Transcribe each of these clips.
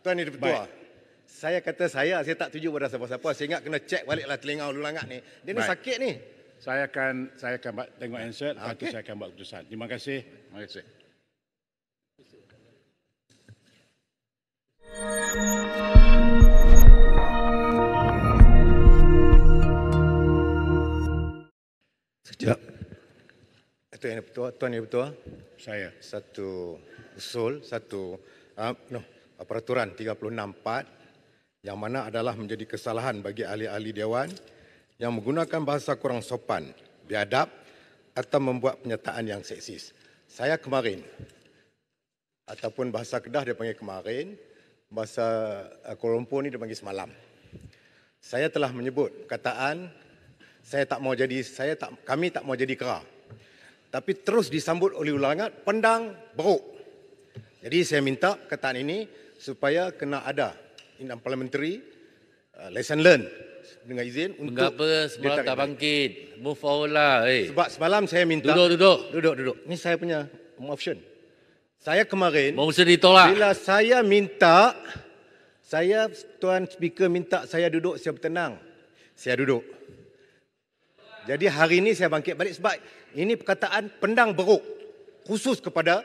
Tuan Yudhu Pertua, saya kata saya, saya tak tuju pada siapa-siapa. Saya ingat kena cek balik baliklah telinga ulangat ni. Dia ni sakit ni. Saya akan saya akan buat tengok answer, lepas okay. saya akan buat keputusan. Terima kasih. Terima kasih. Sekejap. Tuan Yudhu Pertua, Tuan Yudhu Pertua. Saya. Satu usul, satu... Uh, no, Ah, peraturan 364 yang mana adalah menjadi kesalahan bagi ahli-ahli dewan yang menggunakan bahasa kurang sopan, biadab atau membuat penyataan yang seksis. Saya kemarin ataupun bahasa Kedah dia panggil kemarin, bahasa ah, Kuala Lumpur ini dia panggil semalam. Saya telah menyebut kataan saya tak mau jadi saya tak kami tak mau jadi kera. Tapi terus disambut oleh ulangat pendang beruk. Jadi saya minta kataan ini supaya kena ada in parliamentary uh, lesson learn dengan izin untuk Mengapa semalam tak, tak bangkit? Move forward lah. Hey. Eh. Sebab semalam saya minta. Duduk, duduk. Duduk, duduk. Ini saya punya option. Saya kemarin. Motion ditolak. Bila saya minta, saya Tuan Speaker minta saya duduk, saya bertenang. Saya duduk. Jadi hari ini saya bangkit balik sebab ini perkataan pendang beruk. Khusus kepada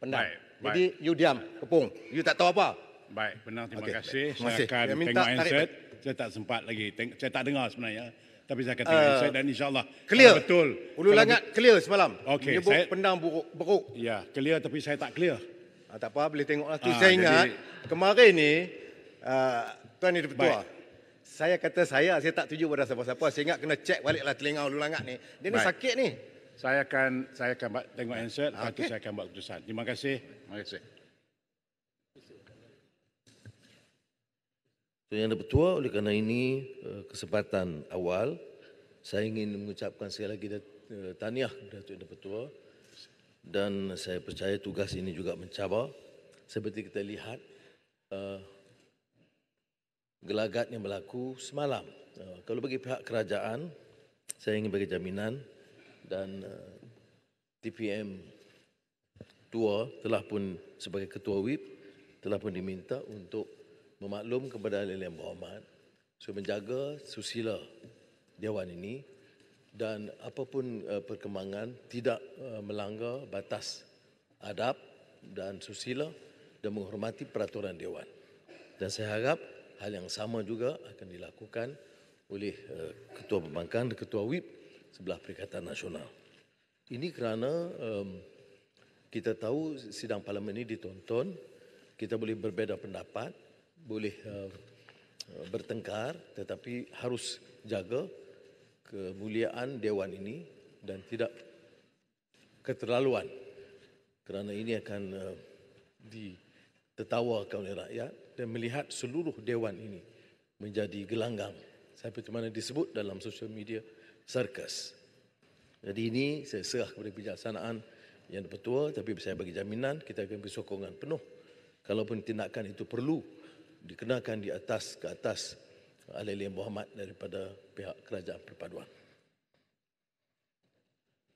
pendang. Baik. Jadi you diam, kepung. You tak tahu apa. Baik, benar terima okay. kasih. Saya Masih. akan minta, tengok handset. Saya tak sempat lagi. Teng- saya tak dengar sebenarnya. Tapi saya akan tengok uh, handset dan insyaAllah. Clear. Betul. Ulu langat clear semalam. Okey. Dia saya, pendang buruk. buruk. Ya, clear tapi saya tak clear. Ah, tak apa, boleh tengok lah. Ah, saya ingat, jadi, kemarin ni, uh, Tuan Yudhu Petua, saya kata saya, saya tak tuju pada siapa-siapa. Saya ingat kena cek baliklah telinga ulu langat ni. Dia baik. ni sakit ni saya akan saya akan tengok answer okay. tu saya akan buat keputusan. Terima kasih. Terima kasih. Tuan Yang Dipertua, oleh kerana ini eh, kesempatan awal, saya ingin mengucapkan sekali lagi eh, taniah kepada Tuan Yang Dipertua dan saya percaya tugas ini juga mencabar. Seperti kita lihat, eh, gelagat yang berlaku semalam. kalau bagi pihak kerajaan, saya ingin bagi jaminan dan uh, TPM Tua telah pun sebagai ketua WIP telah pun diminta untuk memaklum kepada Alil yang berhormat supaya menjaga susila dewan ini dan apapun uh, perkembangan tidak uh, melanggar batas adab dan susila dan menghormati peraturan dewan. Dan saya harap hal yang sama juga akan dilakukan oleh ketua pembangkang dan ketua WIP sebelah Perikatan Nasional. Ini kerana um, kita tahu sidang parlimen ini ditonton, kita boleh berbeza pendapat, boleh uh, bertengkar tetapi harus jaga kemuliaan dewan ini dan tidak keterlaluan. Kerana ini akan uh, ditertawakan oleh rakyat dan melihat seluruh dewan ini menjadi gelanggang. Saya pun mana disebut dalam social media Sarkas. Jadi ini saya serah kepada bijaksanaan yang betul, tapi saya bagi jaminan kita akan beri sokongan penuh. Kalaupun tindakan itu perlu dikenakan di atas ke atas Alilim Muhammad daripada pihak kerajaan perpaduan.